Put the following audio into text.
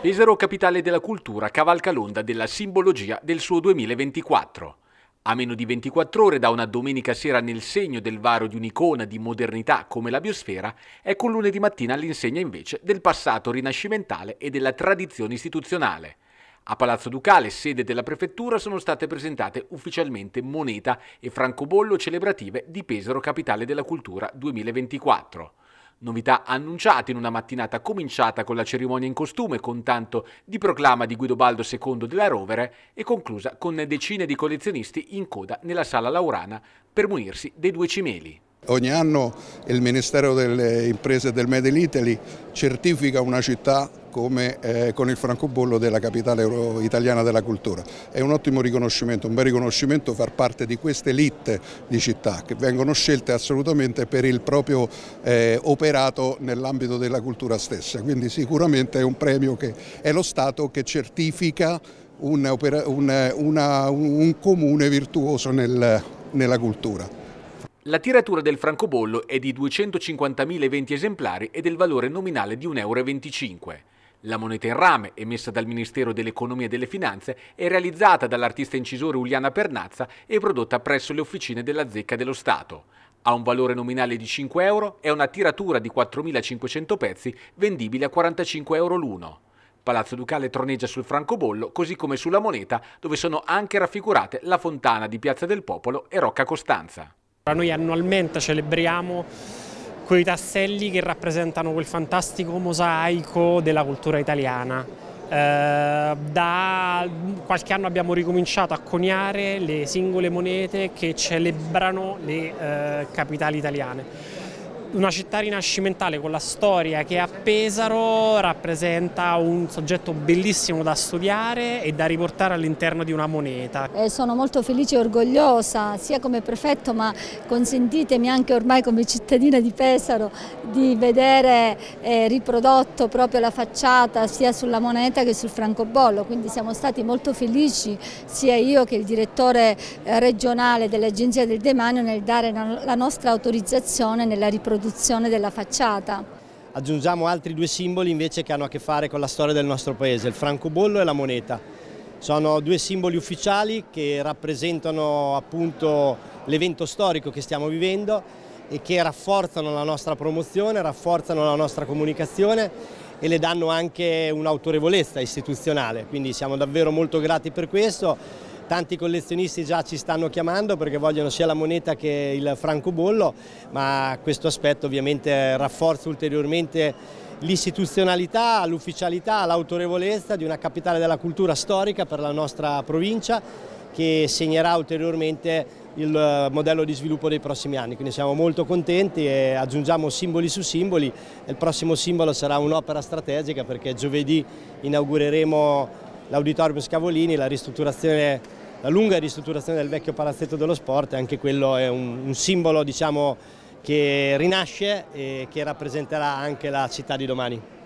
Pesaro capitale della cultura cavalca l'onda della simbologia del suo 2024. A meno di 24 ore da una domenica sera nel segno del varo di un'icona di modernità come la biosfera, ecco lunedì mattina all'insegna invece del passato rinascimentale e della tradizione istituzionale. A Palazzo Ducale, sede della prefettura, sono state presentate ufficialmente moneta e francobollo celebrative di Pesaro Capitale della Cultura 2024. Novità annunciate in una mattinata cominciata con la cerimonia in costume con tanto di proclama di Guidobaldo II della Rovere e conclusa con decine di collezionisti in coda nella sala laurana per munirsi dei due cimeli. Ogni anno il Ministero delle Imprese e del Made in Italy certifica una città come eh, con il francobollo della capitale italiana della cultura. È un ottimo riconoscimento, un bel riconoscimento far parte di queste elite di città che vengono scelte assolutamente per il proprio eh, operato nell'ambito della cultura stessa. Quindi sicuramente è un premio che è lo Stato che certifica un, una, un, un comune virtuoso nel, nella cultura. La tiratura del francobollo è di 250.020 esemplari e del valore nominale di 1,25 euro. La moneta in rame, emessa dal Ministero dell'Economia e delle Finanze, è realizzata dall'artista incisore Uliana Pernazza e prodotta presso le officine della Zecca dello Stato. Ha un valore nominale di 5 euro, e una tiratura di 4.500 pezzi, vendibile a 45 euro l'uno. Palazzo Ducale troneggia sul francobollo, così come sulla moneta, dove sono anche raffigurate la fontana di Piazza del Popolo e Rocca Costanza. Noi annualmente celebriamo quei tasselli che rappresentano quel fantastico mosaico della cultura italiana. Eh, da qualche anno abbiamo ricominciato a coniare le singole monete che celebrano le eh, capitali italiane una città rinascimentale con la storia che a Pesaro rappresenta un soggetto bellissimo da studiare e da riportare all'interno di una moneta. Eh, sono molto felice e orgogliosa sia come prefetto ma consentitemi anche ormai come cittadina di Pesaro di vedere eh, riprodotto proprio la facciata sia sulla moneta che sul francobollo, quindi siamo stati molto felici sia io che il direttore eh, regionale dell'Agenzia del Demanio nel dare la nostra autorizzazione nella riproduzione riproduzione della facciata. Aggiungiamo altri due simboli invece che hanno a che fare con la storia del nostro paese, il francobollo e la moneta. Sono due simboli ufficiali che rappresentano appunto l'evento storico che stiamo vivendo e che rafforzano la nostra promozione, rafforzano la nostra comunicazione e le danno anche un'autorevolezza istituzionale, quindi siamo davvero molto grati per questo tanti collezionisti già ci stanno chiamando perché vogliono sia la moneta che il francobollo, ma questo aspetto ovviamente rafforza ulteriormente l'istituzionalità, l'ufficialità, l'autorevolezza di una capitale della cultura storica per la nostra provincia che segnerà ulteriormente il modello di sviluppo dei prossimi anni, quindi siamo molto contenti e aggiungiamo simboli su simboli, il prossimo simbolo sarà un'opera strategica perché giovedì inaugureremo l'Auditorium Scavolini, la ristrutturazione la lunga ristrutturazione del vecchio palazzetto dello sport, anche quello è un, un simbolo diciamo, che rinasce e che rappresenterà anche la città di domani.